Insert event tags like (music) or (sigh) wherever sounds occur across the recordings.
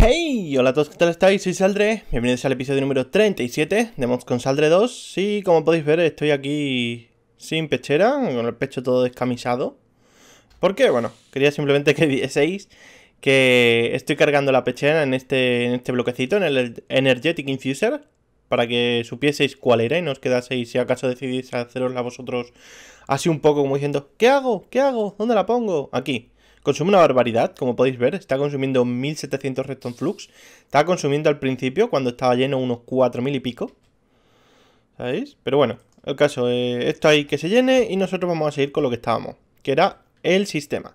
Hey, hola a todos, ¿qué tal estáis? Soy Saldre, bienvenidos al episodio número 37 de Mons con Saldre 2 Y como podéis ver estoy aquí sin pechera, con el pecho todo descamisado Porque, bueno, quería simplemente que vieseis que estoy cargando la pechera en este, en este bloquecito, en el Energetic Infuser para que supieseis cuál era y nos quedaseis, si acaso decidís hacerosla vosotros así un poco como diciendo, ¿qué hago? ¿Qué hago? ¿Dónde la pongo? Aquí. Consume una barbaridad, como podéis ver, está consumiendo 1700 Redstone Flux. Estaba consumiendo al principio, cuando estaba lleno, unos 4000 y pico. ¿Sabéis? Pero bueno, el caso, eh, esto ahí que se llene y nosotros vamos a seguir con lo que estábamos, que era el sistema.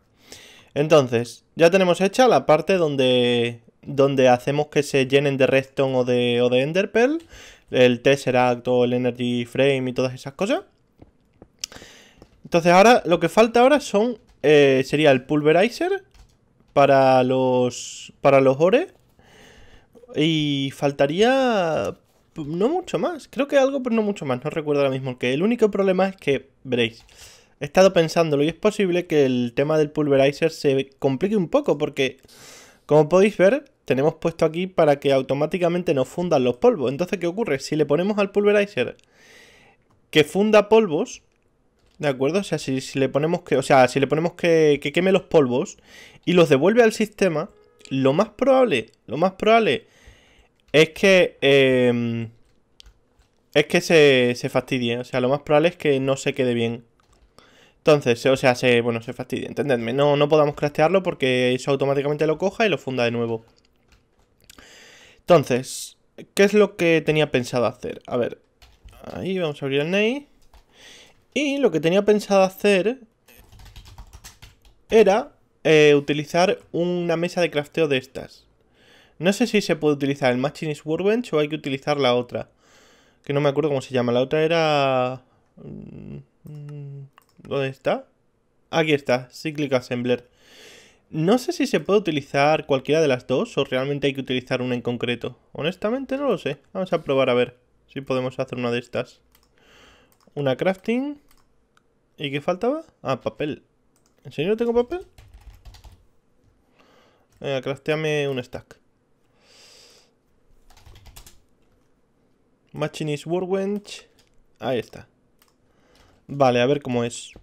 Entonces, ya tenemos hecha la parte donde donde hacemos que se llenen de Redstone o de, o Enderpearl, el Tesseract o el Energy Frame y todas esas cosas. Entonces ahora, lo que falta ahora son, eh, sería el Pulverizer para los, para los ores y faltaría pues, no mucho más, creo que algo, pero no mucho más, no recuerdo ahora mismo que. El único problema es que, veréis, he estado pensándolo y es posible que el tema del pulverizer se complique un poco porque, como podéis ver, tenemos puesto aquí para que automáticamente nos fundan los polvos. Entonces, ¿qué ocurre? Si le ponemos al pulverizer que funda polvos, ¿de acuerdo? O sea, si, le ponemos que, o sea, si le ponemos que, queme los polvos y los devuelve al sistema, lo más probable, lo más probable es que... Em, es que se, se fastidie, o sea, lo más probable es que no se quede bien. Entonces, o sea, se, bueno, se fastidie, entendedme. No, no podamos craftearlo porque eso automáticamente lo coja y lo funda de nuevo. Entonces, ¿qué es lo que tenía pensado hacer? A ver, ahí vamos a abrir el NEI. Y lo que tenía pensado hacer era eh, utilizar una mesa de crafteo de estas. No sé si se puede utilizar el Machinist Workbench o hay que utilizar la otra. Que no me acuerdo cómo se llama. La otra era... Mm, mm, ¿Dónde está? Aquí está, Cyclic Assembler. No sé si se puede utilizar cualquiera de las dos o realmente hay que utilizar una en concreto. Honestamente no lo sé. Vamos a probar a ver si podemos hacer una de estas. Una crafting. ¿Y qué faltaba? Ah, papel. ¿En serio no tengo papel? Venga, crafteame un stack. Machinist Workbench. Ahí está. Vale, a ver cómo es.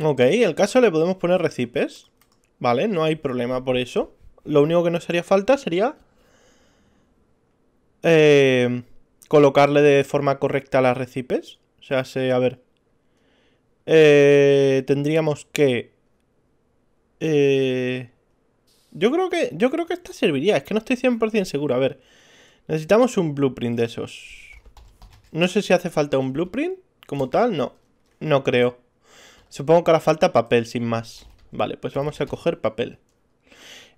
Ok, el caso le podemos poner recipes. Vale, no hay problema por eso. Lo único que nos haría falta sería... Eh, colocarle de forma correcta las recipes. O sea, a ver... Eh, tendríamos que... Eh, yo creo que yo creo que esta serviría. Es que no estoy 100% seguro. A ver, necesitamos un blueprint de esos. No sé si hace falta un blueprint como tal. No, no creo. Supongo que ahora falta papel, sin más. Vale, pues vamos a coger papel.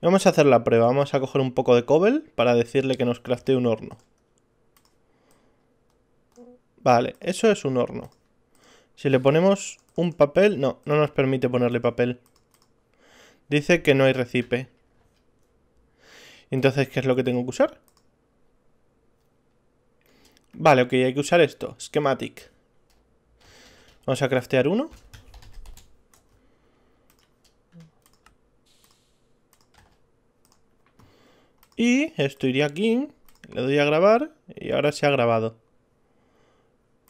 Vamos a hacer la prueba. Vamos a coger un poco de cobel para decirle que nos crafte un horno. Vale, eso es un horno. Si le ponemos un papel... No, no nos permite ponerle papel. Dice que no hay recipe. Entonces, ¿qué es lo que tengo que usar? Vale, ok, hay que usar esto. Schematic. Vamos a craftear uno. Y esto iría aquí, le doy a grabar y ahora se ha grabado.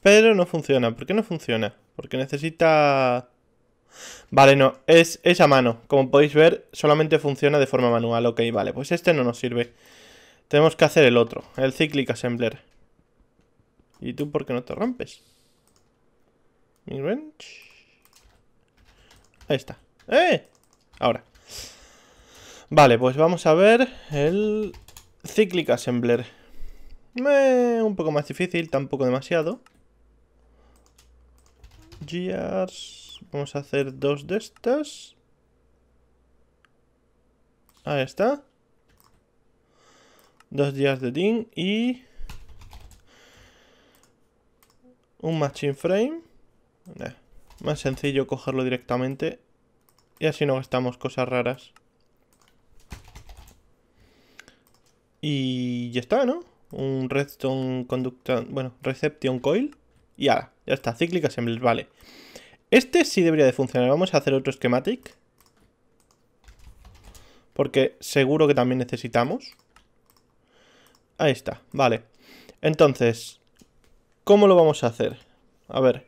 Pero no funciona. ¿Por qué no funciona? Porque necesita... Vale, no, es, a mano. Como podéis ver, solamente funciona de forma manual. Ok, vale, pues este no nos sirve. Tenemos que hacer el otro, el Cyclic Assembler. ¿Y tú por qué no te rompes? Mi wrench. Ahí está. ¡Eh! Ahora. Vale, pues vamos a ver el Cyclic Assembler. un poco más difícil, tampoco demasiado. Gears... Vamos a hacer dos de estas. Ahí está. Dos días de Ding y... Un machine frame. Eh, más sencillo cogerlo directamente. Y así no gastamos cosas raras. Y ya está, ¿no? Un Redstone Conductor, bueno, Reception Coil. Y ahora, ya está, Cíclica Assembler, vale. Este sí debería de funcionar. Vamos a hacer otro schematic. Porque seguro que también necesitamos. Ahí está, vale. Entonces, ¿cómo lo vamos a hacer? A ver,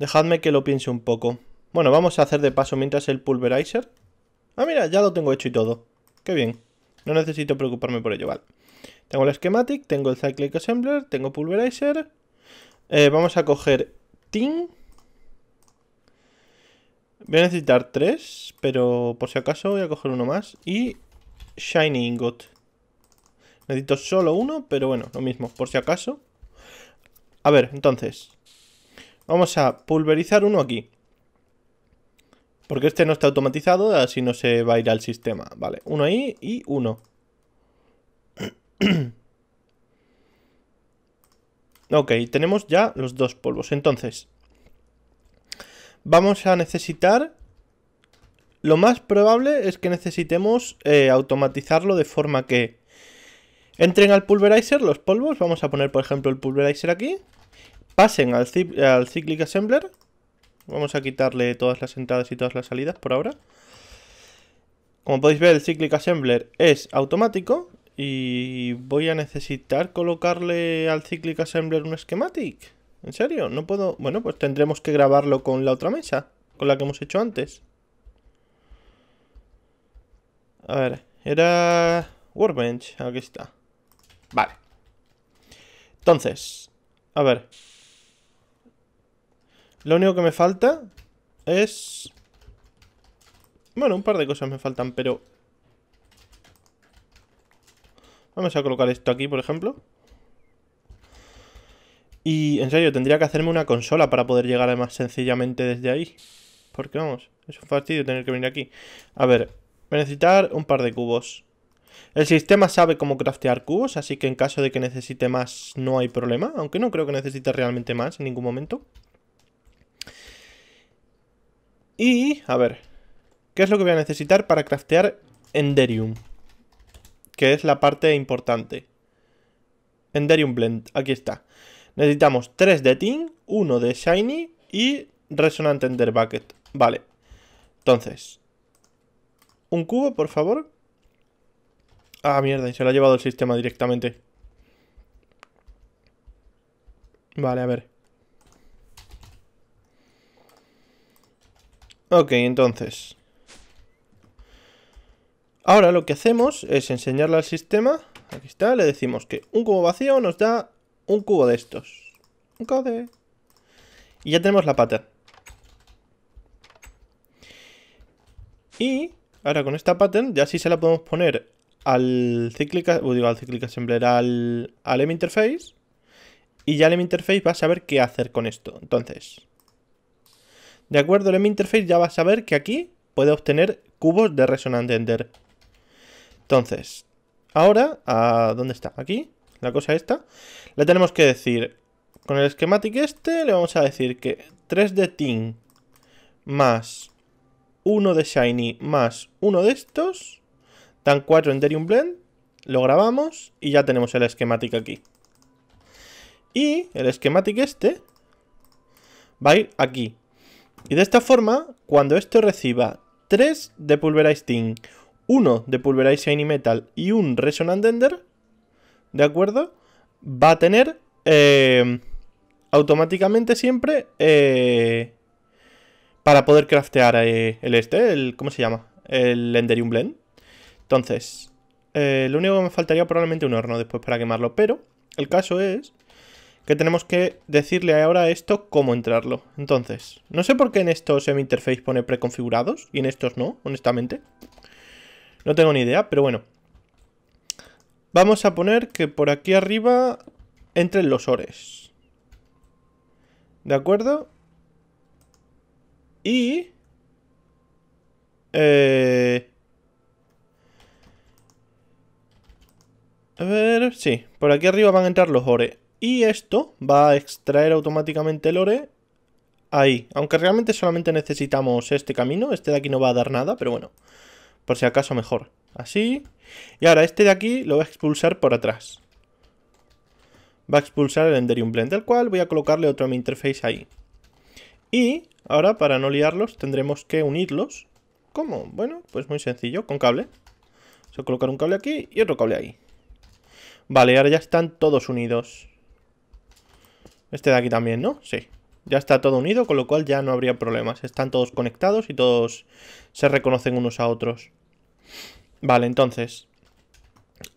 dejadme que lo piense un poco. Bueno, vamos a hacer de paso mientras el pulverizer. Ah, mira, ya lo tengo hecho y todo. Qué bien. No necesito preocuparme por ello, vale. Tengo el schematic, tengo el cyclic assembler, tengo pulverizer. Eh, vamos a coger tin. Voy a necesitar tres, pero por si acaso voy a coger uno más. Y shiny ingot. Necesito solo uno, pero bueno, lo mismo, por si acaso. A ver, entonces. Vamos a pulverizar uno aquí. Porque este no está automatizado, así no se va a ir al sistema. Vale, uno ahí y uno. (clears throat) ok, tenemos ya los dos polvos. Entonces, vamos a necesitar... Lo más probable es que necesitemos eh, automatizarlo de forma que entren al pulverizer los polvos. Vamos a poner, por ejemplo, el pulverizer aquí. Pasen al, al Cyclic Assembler Vamos a quitarle todas las entradas y todas las salidas por ahora. Como podéis ver, el Cyclic Assembler es automático y voy a necesitar colocarle al Cyclic Assembler un schematic. ¿En serio? No puedo... Bueno, pues tendremos que grabarlo con la otra mesa, con la que hemos hecho antes. A ver, era... Workbench, aquí está. Vale. Entonces, a ver, lo único que me falta es... Bueno, un par de cosas me faltan, pero... Vamos a colocar esto aquí, por ejemplo. Y, en serio, tendría que hacerme una consola para poder llegar más sencillamente desde ahí. Porque, vamos, es un fastidio tener que venir aquí. A ver, voy a necesitar un par de cubos. El sistema sabe cómo craftear cubos, así que en caso de que necesite más no hay problema. Aunque no creo que necesite realmente más en ningún momento. Y, a ver, ¿qué es lo que voy a necesitar para craftear Enderium? Que es la parte importante. Enderium Blend, aquí está. Necesitamos 3 de Tin, 1 de Shiny y Resonant Ender Bucket. Vale. Entonces, un cubo, por favor. Ah, mierda, y se lo ha llevado el sistema directamente. Vale, a ver. Ok, entonces. Ahora lo que hacemos es enseñarle al sistema. Aquí está, le decimos que un cubo vacío nos da un cubo de estos. Un code. Y ya tenemos la pattern. Y ahora con esta pattern ya sí se la podemos poner al cyclic, digo al cíclica assembler, al, al interface. Y ya el interface va a saber qué hacer con esto. Entonces, de acuerdo al interface ya vas a ver que aquí puede obtener cubos de resonante Ender. Entonces, ahora, ¿a ¿dónde está? Aquí, la cosa esta. Le tenemos que decir, con el schematic este, le vamos a decir que 3 de tin más 1 de shiny más 1 de estos, dan 4 Enderium Blend, lo grabamos y ya tenemos el schematic aquí. Y el schematic este va a ir aquí, y de esta forma, cuando esto reciba 3 de Pulverize Team, 1 de Pulverize Shiny Metal y un Resonant Ender, ¿de acuerdo? Va a tener eh, automáticamente siempre eh, para poder craftear eh, el este, ¿cómo se llama? El Enderium Blend. Entonces, lo único que me faltaría probablemente un horno después para quemarlo, pero el caso es que tenemos que decirle ahora esto cómo entrarlo. Entonces, no sé por qué en estos semi interface pone preconfigurados y en estos no, honestamente. No tengo ni idea, pero bueno. Vamos a poner que por aquí arriba entren los ores. ¿De acuerdo? Y... Eh... A ver, sí, por aquí arriba van a entrar los ores. Y esto va a extraer automáticamente el ore ahí. Aunque realmente solamente necesitamos este camino. Este de aquí no va a dar nada, pero bueno. Por si acaso mejor. Así. Y ahora este de aquí lo va a expulsar por atrás. Va a expulsar el Enderium Blend, al cual voy a colocarle otro mi interface ahí. Y ahora, para no liarlos, tendremos que unirlos. ¿Cómo? Bueno, pues muy sencillo, con cable. Voy a colocar un cable aquí y otro cable ahí. Vale, ahora ya están todos unidos. Este de aquí también, ¿no? Sí. Ya está todo unido, con lo cual ya no habría problemas. Están todos conectados y todos se reconocen unos a otros. Vale, entonces.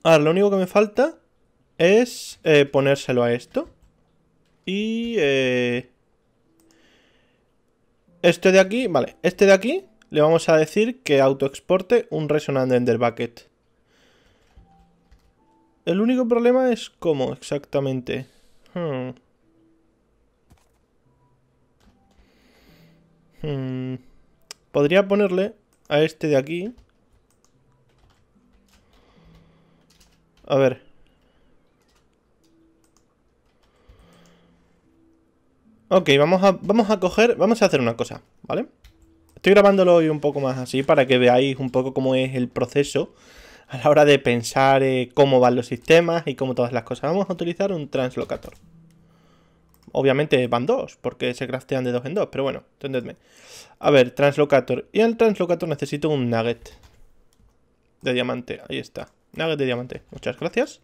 Ahora, lo único que me falta es eh, ponérselo a esto. Y... Eh, este de aquí, vale, este de aquí le vamos a decir que autoexporte un resonant Ender Bucket. El único problema es cómo exactamente. Hmm. Mm, podría ponerle a este de aquí. A ver. Ok, vamos a, vamos a coger... Vamos a hacer una cosa, ¿vale? Estoy grabándolo hoy un poco más así para que veáis un poco cómo es el proceso a la hora de pensar eh, cómo van los sistemas y cómo todas las cosas. Vamos a utilizar un translocator. Obviamente van dos, porque se craftean de dos en dos, pero bueno, entendedme. A ver, translocator. Y al translocator necesito un nugget de diamante. Ahí está. Nugget de diamante. Muchas gracias.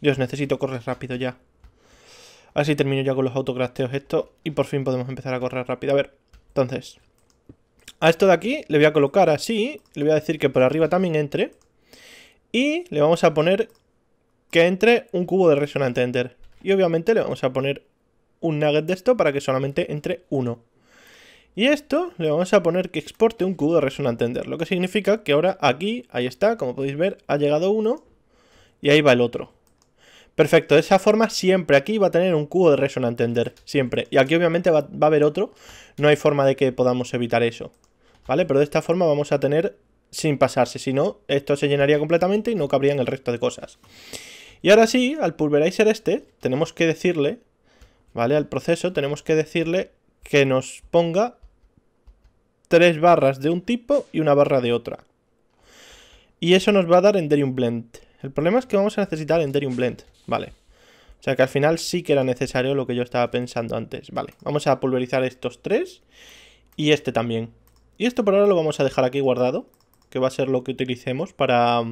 Dios, necesito correr rápido ya. así termino ya con los autocrafteos. esto y por fin podemos empezar a correr rápido. A ver, entonces, a esto de aquí le voy a colocar así, le voy a decir que por arriba también entre y le vamos a poner que entre un cubo de resonante enter. Y obviamente le vamos a poner un nugget de esto para que solamente entre uno. Y esto le vamos a poner que exporte un cubo de Resonant entender lo que significa que ahora aquí, ahí está, como podéis ver, ha llegado uno y ahí va el otro. Perfecto, de esa forma siempre aquí va a tener un cubo de Resonant Ender. siempre. Y aquí obviamente va, a haber otro, no hay forma de que podamos evitar eso, ¿vale? Pero de esta forma vamos a tener sin pasarse, si no, esto se llenaría completamente y no cabrían el resto de cosas. Y ahora sí, al pulverizer este, tenemos que decirle ¿vale? Al proceso tenemos que decirle que nos ponga tres barras de un tipo y una barra de otra. Y eso nos va a dar Enderium Blend. El problema es que vamos a necesitar Enderium Blend, ¿vale? O sea que al final sí que era necesario lo que yo estaba pensando antes. Vale, vamos a pulverizar estos tres y este también. Y esto por ahora lo vamos a dejar aquí guardado, que va a ser lo que utilicemos para,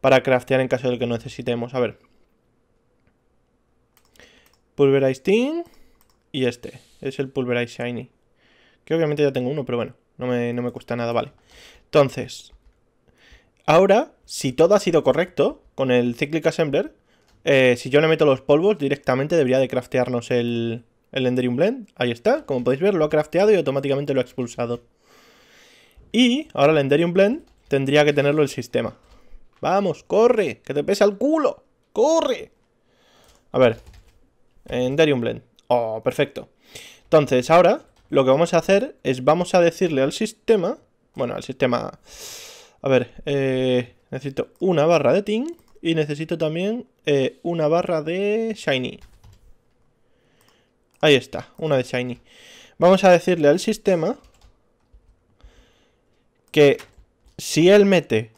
para craftear en caso de que necesitemos. A ver, Pulverize Team y este. Es el Pulverize Shiny. Que obviamente ya tengo uno, pero bueno, no me, no me cuesta nada, vale. Entonces, ahora, si todo ha sido correcto con el Cyclic Assembler, eh, si yo le meto los polvos, directamente debería de craftearnos el, el Enderium Blend. Ahí está, como podéis ver, lo ha crafteado y automáticamente lo ha expulsado. Y ahora el Enderium Blend tendría que tenerlo el sistema. Vamos, corre, que te pesa el culo. ¡Corre! A ver, en Darium Blend. Oh, perfecto. Entonces, ahora lo que vamos a hacer es vamos a decirle al sistema, bueno, al sistema, a ver, eh, necesito una barra de tin y necesito también eh, una barra de shiny. Ahí está, una de shiny. Vamos a decirle al sistema que si él mete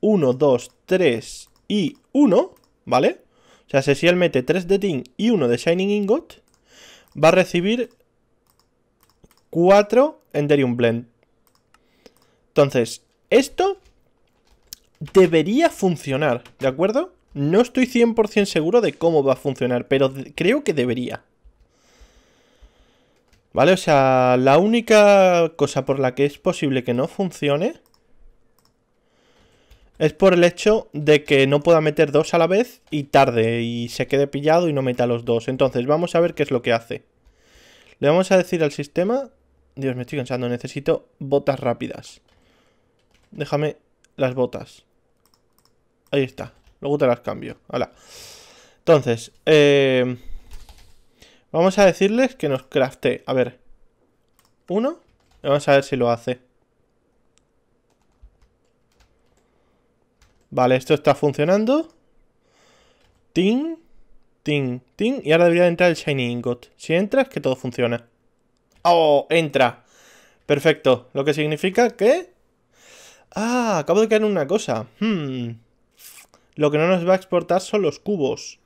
1, 2, 3 y 1, ¿vale? O sea, si él mete 3 de Tin y 1 de Shining Ingot, va a recibir 4 Enderium Blend. Entonces, esto debería funcionar, ¿de acuerdo? No estoy 100% seguro de cómo va a funcionar, pero creo que debería. ¿Vale? O sea, la única cosa por la que es posible que no funcione es por el hecho de que no pueda meter dos a la vez y tarde y se quede pillado y no meta los dos. Entonces, vamos a ver qué es lo que hace. Le vamos a decir al sistema... Dios, me estoy cansando, necesito botas rápidas. Déjame las botas. Ahí está. Luego te las cambio. Hola. Entonces, eh, vamos a decirles que nos crafte. A ver. Uno. Vamos a ver si lo hace. Vale, esto está funcionando. Ting, ting, ting. Y ahora debería entrar el Shiny Ingot. Si entra es que todo funciona. ¡Oh! Entra. Perfecto. Lo que significa que... Ah, acabo de caer en una cosa. Hmm. Lo que no nos va a exportar son los cubos.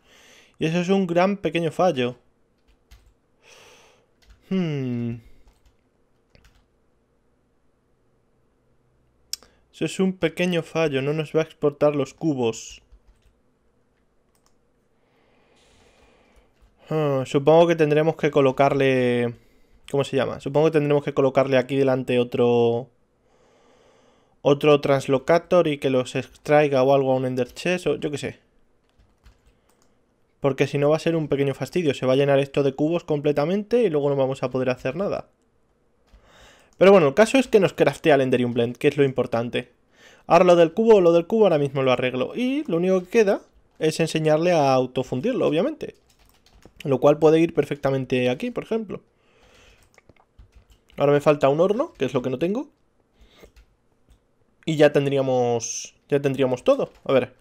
Y eso es un gran pequeño fallo. Hmm. Eso es un pequeño fallo, no nos va a exportar los cubos. Ah, supongo que tendremos que colocarle... ¿Cómo se llama? Supongo que tendremos que colocarle aquí delante otro... Otro translocator y que los extraiga o algo a un ender chest o yo qué sé. Porque si no va a ser un pequeño fastidio. Se va a llenar esto de cubos completamente y luego no vamos a poder hacer nada. Pero bueno, el caso es que nos craftea el Enderium Blend, que es lo importante. Ahora lo del cubo, lo del cubo ahora mismo lo arreglo. Y lo único que queda es enseñarle a autofundirlo, obviamente. Lo cual puede ir perfectamente aquí, por ejemplo. Ahora me falta un horno, que es lo que no tengo. Y ya tendríamos. Ya tendríamos todo. A ver.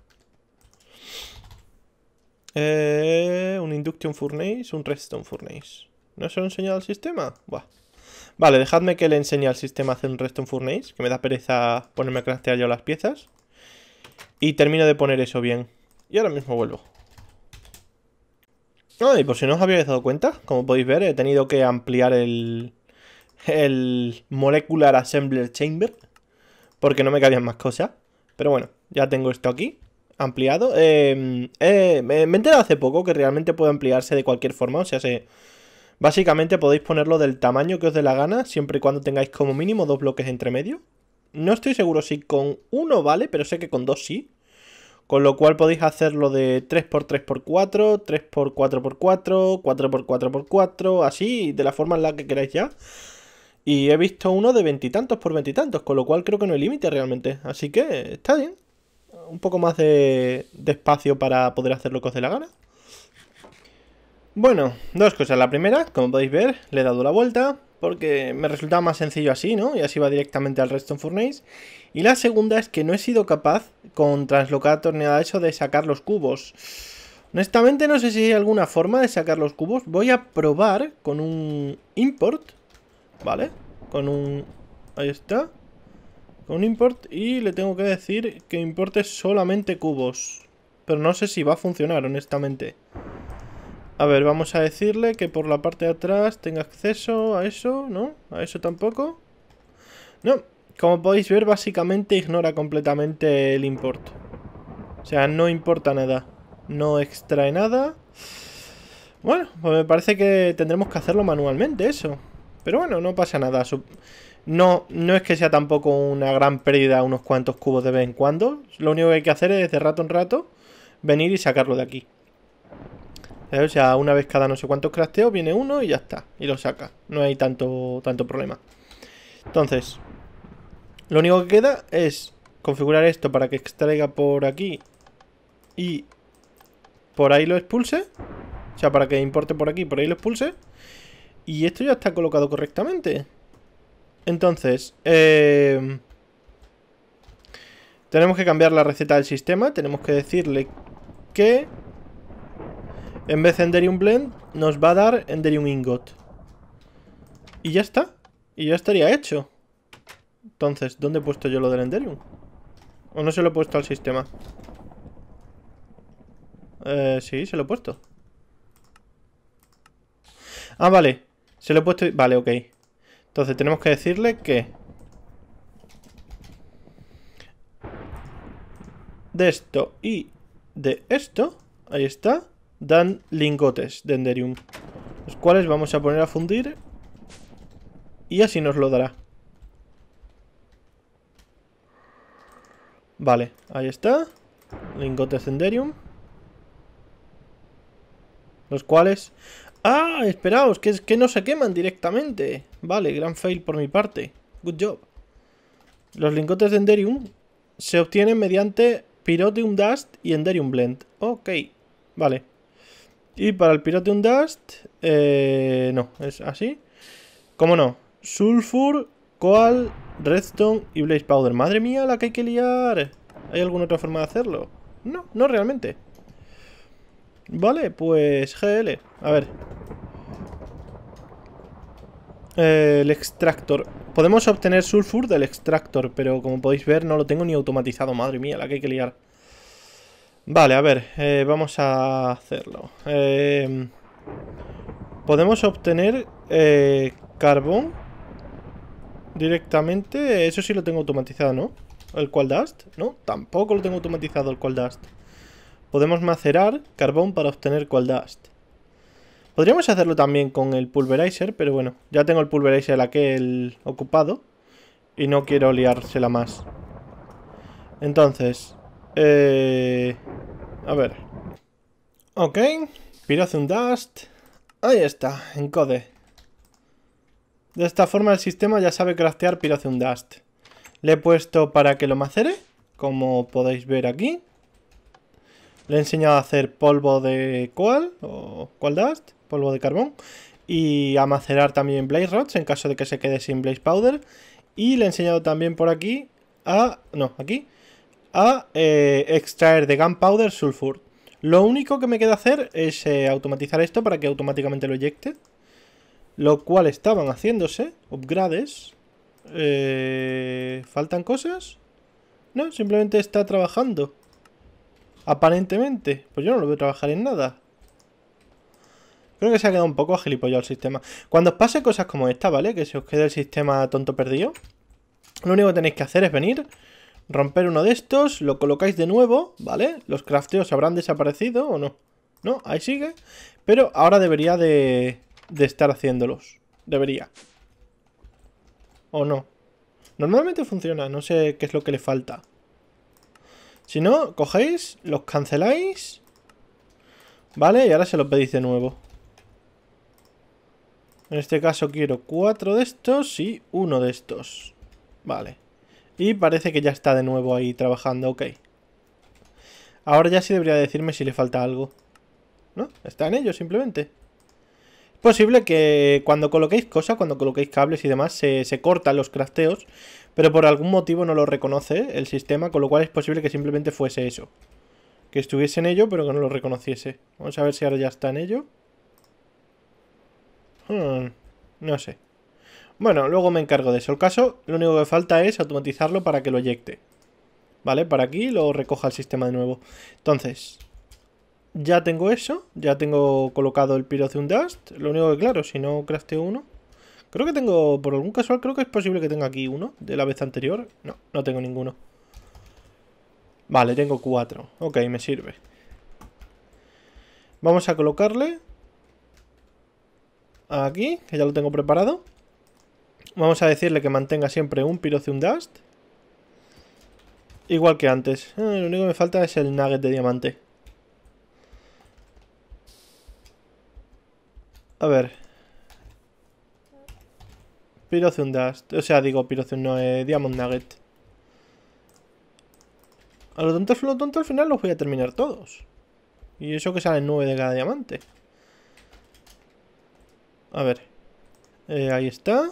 Eh, un induction furnace, un redstone furnace. ¿No se lo enseñado al sistema? Buah. Vale, dejadme que le enseñe al sistema a hacer un resto en Furnace, que me da pereza ponerme a craftear yo las piezas. Y termino de poner eso bien. Y ahora mismo vuelvo. Ah, y por si no os habéis dado cuenta, como podéis ver, he tenido que ampliar el, el Molecular Assembler Chamber, porque no me cabían más cosas. Pero bueno, ya tengo esto aquí, ampliado. Eh, eh, me he enterado hace poco que realmente puede ampliarse de cualquier forma, o sea, se Básicamente podéis ponerlo del tamaño que os dé la gana, siempre y cuando tengáis como mínimo dos bloques entre medio. No estoy seguro si con uno vale, pero sé que con dos sí. Con lo cual podéis hacerlo de 3x3x4, 3x4x4, 4x4x4, así, de la forma en la que queráis ya. Y he visto uno de veintitantos por veintitantos, con lo cual creo que no hay límite realmente. Así que está bien. Un poco más de, espacio para poder hacer lo que os dé la gana. Bueno, dos cosas. La primera, como podéis ver, le he dado la vuelta porque me resultaba más sencillo así, ¿no? Y así va directamente al resto en Furnace. Y la segunda es que no he sido capaz con Translocator ni nada de eso de sacar los cubos. Honestamente no sé si hay alguna forma de sacar los cubos. Voy a probar con un import, ¿vale? Con un... ahí está. Con un import y le tengo que decir que importe solamente cubos. Pero no sé si va a funcionar, honestamente. A ver, vamos a decirle que por la parte de atrás tenga acceso a eso, ¿no? A eso tampoco. No, como podéis ver, básicamente ignora completamente el import. O sea, no importa nada. No extrae nada. Bueno, pues me parece que tendremos que hacerlo manualmente eso. Pero bueno, no pasa nada. No, no es que sea tampoco una gran pérdida unos cuantos cubos de vez en cuando. Lo único que hay que hacer es de rato en rato venir y sacarlo de aquí. O sea, una vez cada no sé cuántos crafteos viene uno y ya está. Y lo saca. No hay tanto, tanto problema. Entonces, lo único que queda es configurar esto para que extraiga por aquí y por ahí lo expulse. O sea, para que importe por aquí, por ahí lo expulse. Y esto ya está colocado correctamente. Entonces, em, tenemos que cambiar la receta del sistema. Tenemos que decirle que en vez de Enderium Blend, nos va a dar Enderium Ingot. Y ya está. Y ya estaría hecho. Entonces, ¿dónde he puesto yo lo del Enderium? ¿O no se lo he puesto al sistema? Eh, sí, se lo he puesto. Ah, vale. Se lo he puesto... Vale, ok. Entonces tenemos que decirle que... De esto y de esto. Ahí está dan lingotes de Enderium. Los cuales vamos a poner a fundir. Y así nos lo dará. Vale, ahí está. Lingotes de Enderium. Los cuales... ¡Ah! Esperaos, que, es que no se queman directamente. Vale, gran fail por mi parte. Good job. Los lingotes de Enderium se obtienen mediante Pyrotium Dust y Enderium Blend. Ok, vale. Y para el Pirate Dust, eh, no, es así. ¿Cómo no? Sulfur, Coal, Redstone y Blaze Powder. Madre mía, la que hay que liar. ¿Hay alguna otra forma de hacerlo? No, no realmente. Vale, pues GL. A ver. Eh, el extractor. Podemos obtener sulfur del extractor, pero como podéis ver no lo tengo ni automatizado. Madre mía, la que hay que liar. Vale, a ver, eh, vamos a hacerlo. Em, podemos obtener eh, carbón directamente. Eso sí lo tengo automatizado, ¿no? El Coal Dust, ¿no? Tampoco lo tengo automatizado el Coal Dust. Podemos macerar carbón para obtener Coal Dust. Podríamos hacerlo también con el Pulverizer, pero bueno, ya tengo el Pulverizer aquel ocupado. Y no quiero liársela más. Entonces, eh, a ver. Ok. un Dust. Ahí está, encode. De esta forma el sistema ya sabe craftear un Dust. Le he puesto para que lo macere, como podéis ver aquí. Le he enseñado a hacer polvo de coal, o coal dust, polvo de carbón. Y a macerar también blaze rods, en caso de que se quede sin blaze powder. Y le he enseñado también por aquí a... no, aquí a eh, extraer de Gunpowder Sulfur. Lo único que me queda hacer es eh, automatizar esto para que automáticamente lo eyecte. Lo cual estaban haciéndose. Upgrades. Eh, ¿Faltan cosas? No, simplemente está trabajando. Aparentemente. Pues yo no lo voy a trabajar en nada. Creo que se ha quedado un poco agilipollado el sistema. Cuando os pase cosas como esta, ¿vale? Que se os quede el sistema tonto perdido. Lo único que tenéis que hacer es venir romper uno de estos, lo colocáis de nuevo, ¿vale? Los crafteos habrán desaparecido o no. No, ahí sigue. Pero ahora debería de, estar haciéndolos. Debería. ¿O no? Normalmente funciona, no sé qué es lo que le falta. Si no, cogéis, los canceláis. ¿Vale? Y ahora se los pedís de nuevo. En este caso quiero cuatro de estos y uno de estos. Vale. Y parece que ya está de nuevo ahí trabajando, ok. Ahora ya sí debería decirme si le falta algo. ¿No? Está en ello, simplemente. Es posible que cuando coloquéis cosas, cuando coloquéis cables y demás, se, cortan los crafteos, pero por algún motivo no lo reconoce el sistema, con lo cual es posible que simplemente fuese eso. Que estuviese en ello, pero que no lo reconociese. Vamos a ver si ahora ya está en ello. Hmm, no sé. Bueno, luego me encargo de eso. El caso, lo único que falta es automatizarlo para que lo eyecte. ¿Vale? Para aquí lo recoja el sistema de nuevo. Entonces, ya tengo eso. Ya tengo colocado el un Dust. Lo único que, claro, si no crafteo uno... Creo que tengo, por algún casual, creo que es posible que tenga aquí uno de la vez anterior. No, no tengo ninguno. Vale, tengo cuatro. Ok, me sirve. Vamos a colocarle... Aquí, que ya lo tengo preparado. Vamos a decirle que mantenga siempre un Piroz Dust. Igual que antes. Eh, lo único que me falta es el Nugget de diamante. A ver. Piroz Dust. O sea, digo Piroz no, eh, Diamond Nugget. A lo tonto, a lo tonto al final los voy a terminar todos. Y eso que sale nueve de cada diamante. A ver. Eh, ahí está.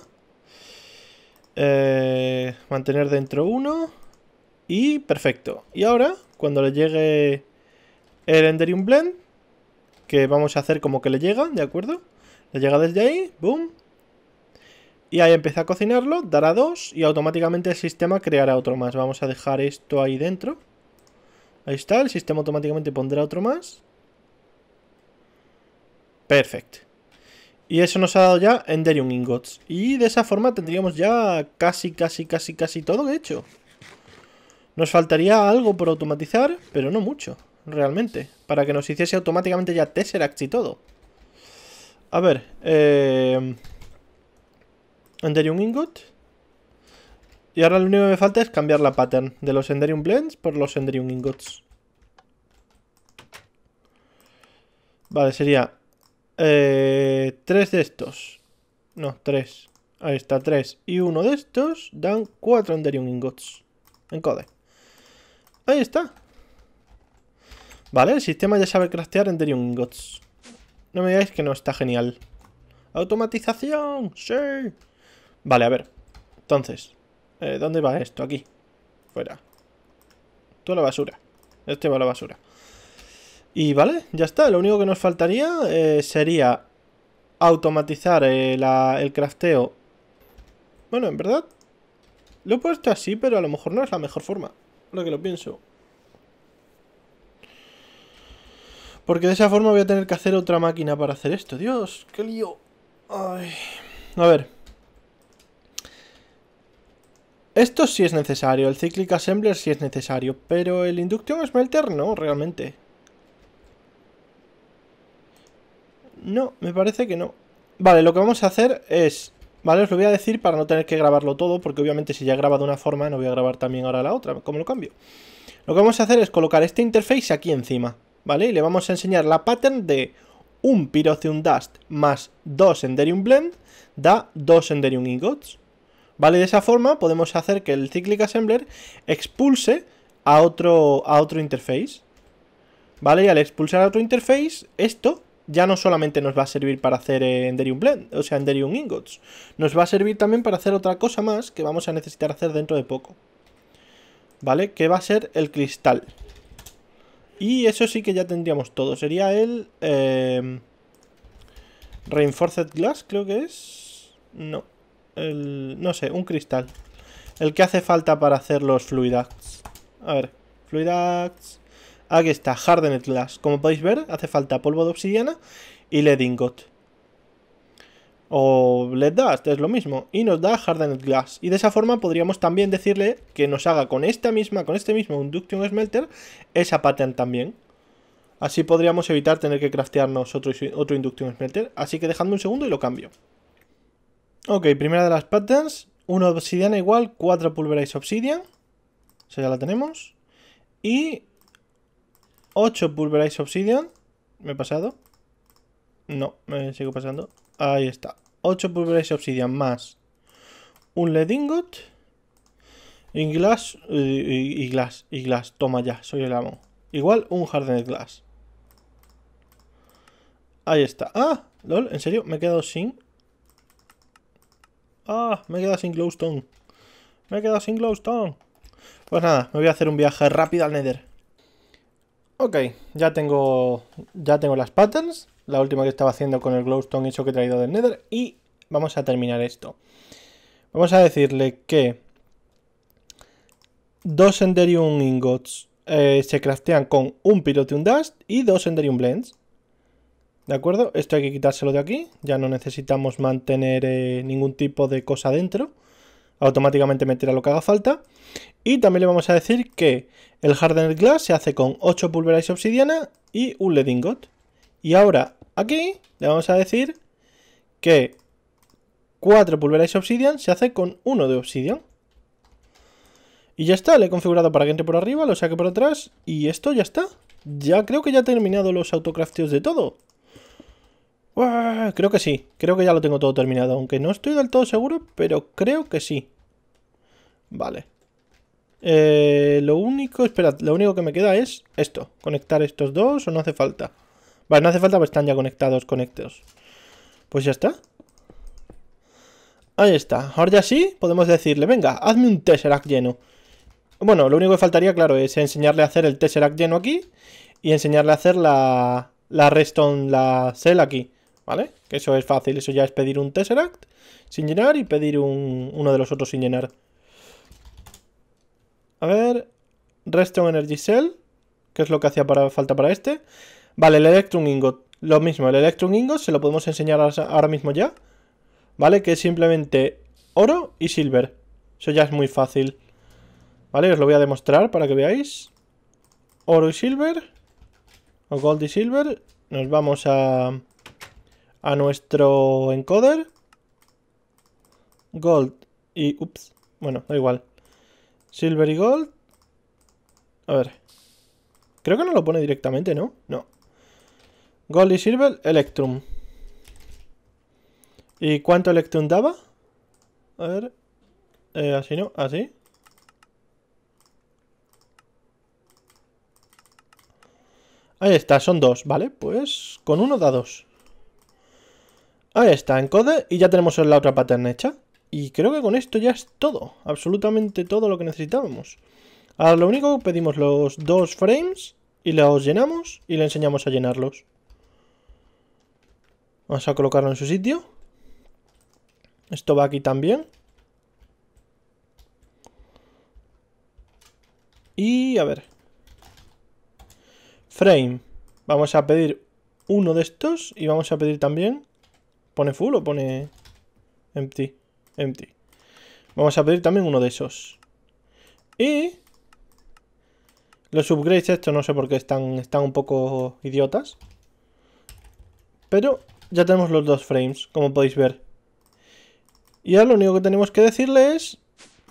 Eh, mantener dentro uno. Y perfecto. Y ahora, cuando le llegue el Enderium Blend, que vamos a hacer como que le llega, ¿de acuerdo? Le llega desde ahí, boom. Y ahí empieza a cocinarlo, dará dos y automáticamente el sistema creará otro más. Vamos a dejar esto ahí dentro. Ahí está, el sistema automáticamente pondrá otro más. Perfecto. Y eso nos ha dado ya Enderium Ingots. Y de esa forma tendríamos ya casi, casi, casi, casi todo hecho. Nos faltaría algo por automatizar, pero no mucho, realmente. Para que nos hiciese automáticamente ya Tesseract y todo. A ver, eh... Enderium Ingot. Y ahora lo único que me falta es cambiar la pattern de los Enderium Blends por los Enderium Ingots. Vale, sería eh, tres de estos. No, tres. Ahí está, tres. Y uno de estos dan cuatro Enderium Ingots. En code. Ahí está. Vale, el sistema ya sabe craftear Enderium Ingots. No me digáis que no está genial. ¡Automatización! ¡Sí! Vale, a ver. Entonces, eh, ¿dónde va esto? Aquí. Fuera. Tú la basura. Este va a la basura. Y vale, ya está. Lo único que nos faltaría eh, sería automatizar eh, el, crafteo. Bueno, en verdad, lo he puesto así, pero a lo mejor no es la mejor forma. lo que lo pienso. Porque de esa forma voy a tener que hacer otra máquina para hacer esto. Dios, qué lío. Ay. A ver. Esto sí es necesario. El Cyclic Assembler sí es necesario. Pero el Induction Smelter no, realmente. No, me parece que no. Vale, lo que vamos a hacer es... Vale, os lo voy a decir para no tener que grabarlo todo, porque obviamente si ya graba de una forma, no voy a grabar también ahora la otra, como lo cambio. Lo que vamos a hacer es colocar este interface aquí encima, ¿vale? Y le vamos a enseñar la pattern de un un Dust más dos Enderium Blend da dos Enderium Ingots. ¿Vale? De esa forma podemos hacer que el Cyclic Assembler expulse a otro, a otro interface. ¿Vale? Y al expulsar a otro interface, esto ya no solamente nos va a servir para hacer Enderium Blend, o sea, Enderium Ingots, nos va a servir también para hacer otra cosa más que vamos a necesitar hacer dentro de poco. ¿Vale? Que va a ser el cristal. Y eso sí que ya tendríamos todo. Sería el... Eh, Reinforced Glass, creo que es... No. El, no sé, un cristal. El que hace falta para hacer los fluidax. A ver, fluidax. Aquí está, Hardened Glass. Como podéis ver, hace falta polvo de obsidiana y lead ingot. O lead dust, es lo mismo. Y nos da Hardened Glass. Y de esa forma podríamos también decirle que nos haga con esta misma, con este mismo induction Smelter, esa pattern también. Así podríamos evitar tener que craftearnos otro, otro Induction Smelter. Así que dejadme un segundo y lo cambio. Ok, primera de las patterns. Una obsidiana igual, cuatro pulverized obsidian. O sea, ya la tenemos. Y 8 pulverized Obsidian. ¿Me he pasado? No, me sigo pasando. Ahí está. 8 Pulverized Obsidian más un LED Ingot. Y glass, y, glass, y glass. Toma ya, soy el amo. Igual un Hardened Glass. Ahí está. ¡Ah! LOL, ¿en serio? Me he quedado sin... ¡Ah! Me he quedado sin glowstone. Me he quedado sin glowstone. Pues nada, me voy a hacer un viaje rápido al Nether. Ok, ya tengo, ya tengo las patterns, la última que estaba haciendo con el glowstone hecho que he traído del nether y vamos a terminar esto. Vamos a decirle que dos Enderium Ingots eh, se craftean con un un Dust y dos Enderium Blends. ¿De acuerdo? Esto hay que quitárselo de aquí. Ya no necesitamos mantener eh, ningún tipo de cosa dentro automáticamente meterá lo que haga falta. Y también le vamos a decir que el Hardened Glass se hace con 8 Pulverize Obsidiana y un Leddingot. Y ahora aquí le vamos a decir que 4 Pulverize Obsidian se hace con 1 de Obsidian. Y ya está, le he configurado para que entre por arriba, lo saque por atrás y esto ya está. Ya creo que ya he terminado los autocrafteos de todo. Ah, creo que sí, creo que ya lo tengo todo terminado, aunque no estoy del todo seguro, pero creo que sí. Vale. Eh, lo único, esperad, lo único que me queda es esto, conectar estos dos o no hace falta. Vale, no hace falta, porque están ya conectados, conectos. Pues ya está. Ahí está. Ahora ya sí, podemos decirle, venga, hazme un Tesseract lleno. Bueno, lo único que faltaría, claro, es enseñarle a hacer el Tesseract lleno aquí y enseñarle a hacer la, la Reston, la Cell aquí. ¿vale? Que eso es fácil, eso ya es pedir un Tesseract sin llenar y pedir un, uno de los otros sin llenar. A ver, Redstone Energy Cell, que es lo que hacía falta para este. Vale, el Electrum Ingot, lo mismo, el Electrum Ingot se lo podemos enseñar ahora mismo ya, ¿vale? Que es simplemente oro y silver, eso ya es muy fácil. Vale, os lo voy a demostrar para que veáis. Oro y silver, o gold y silver, nos vamos a a nuestro encoder. Gold y... Ups. Bueno, da igual. Silver y gold. A ver. Creo que no lo pone directamente, ¿no? No. Gold y silver, electrum. ¿Y cuánto electrum daba? A ver. Eh, así no, así. Ahí está, son dos, ¿vale? Pues con uno da dos. Ahí está, encode y ya tenemos la otra pattern hecha. Y creo que con esto ya es todo, absolutamente todo lo que necesitábamos. Ahora lo único, pedimos los dos frames y los llenamos y le enseñamos a llenarlos. Vamos a colocarlo en su sitio. Esto va aquí también. Y a ver. Frame. Vamos a pedir uno de estos y vamos a pedir también ¿Pone full o pone empty? Empty. Vamos a pedir también uno de esos. Y... Los upgrades estos no sé por qué están, están un poco idiotas. Pero ya tenemos los dos frames, como podéis ver. Y ahora lo único que tenemos que decirle es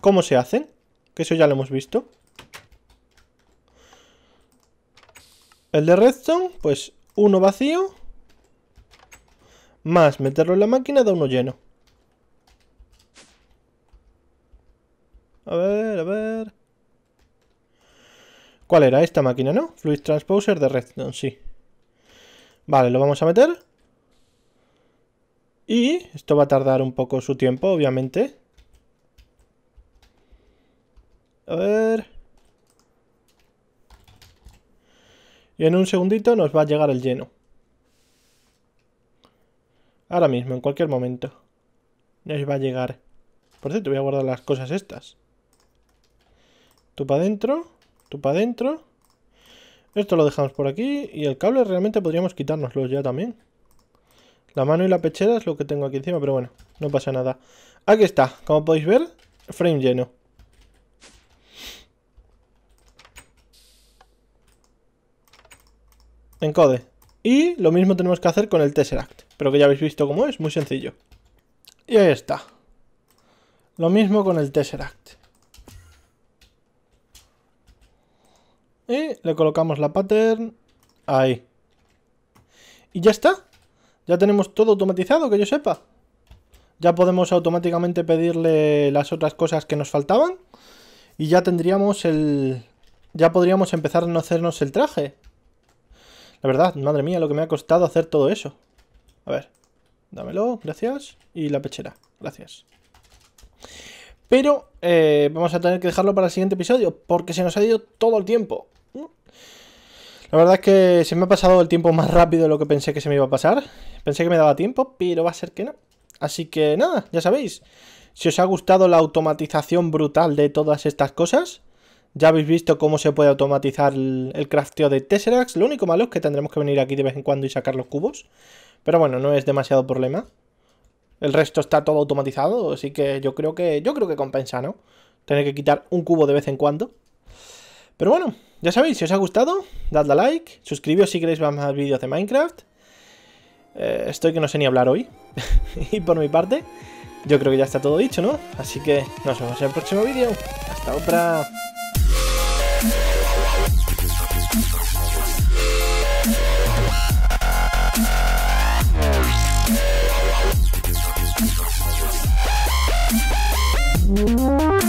cómo se hacen. Que eso ya lo hemos visto. El de redstone, pues uno vacío más meterlo en la máquina da uno lleno. A ver, a ver... ¿Cuál era? Esta máquina, ¿no? Fluid Transposer de Redstone, sí. Vale, lo vamos a meter. Y esto va a tardar un poco su tiempo, obviamente. A ver... Y en un segundito nos va a llegar el lleno. Ahora mismo, en cualquier momento. Nos va a llegar. Por cierto, voy a guardar las cosas estas. Tú para adentro. Tú para adentro. Esto lo dejamos por aquí. Y el cable realmente podríamos quitárnoslo ya también. La mano y la pechera es lo que tengo aquí encima, pero bueno, no pasa nada. Aquí está, como podéis ver, frame lleno. Encode. Y lo mismo tenemos que hacer con el Tesseract, pero que ya habéis visto cómo es, muy sencillo. Y ahí está. Lo mismo con el Tesseract. Y le colocamos la pattern ahí. Y ya está. Ya tenemos todo automatizado, que yo sepa. Ya podemos automáticamente pedirle las otras cosas que nos faltaban. Y ya tendríamos el... Ya podríamos empezar a hacernos el traje. La verdad, madre mía, lo que me ha costado hacer todo eso. A ver, dámelo, gracias. Y la pechera, gracias. Pero eh, vamos a tener que dejarlo para el siguiente episodio, porque se nos ha ido todo el tiempo. La verdad es que se me ha pasado el tiempo más rápido de lo que pensé que se me iba a pasar. Pensé que me daba tiempo, pero va a ser que no. Así que nada, ya sabéis. Si os ha gustado la automatización brutal de todas estas cosas, ya habéis visto cómo se puede automatizar el, crafteo de Tesserax. Lo único malo es que tendremos que venir aquí de vez en cuando y sacar los cubos. Pero bueno, no es demasiado problema. El resto está todo automatizado, así que yo creo que, yo creo que compensa, ¿no? Tener que quitar un cubo de vez en cuando. Pero bueno, ya sabéis, si os ha gustado, dadle a like, suscribíos si queréis ver más vídeos de Minecraft. Eh, estoy que no sé ni hablar hoy. (laughs) y por mi parte, yo creo que ya está todo dicho, ¿no? Así que nos vemos en el próximo vídeo. Hasta otra. Música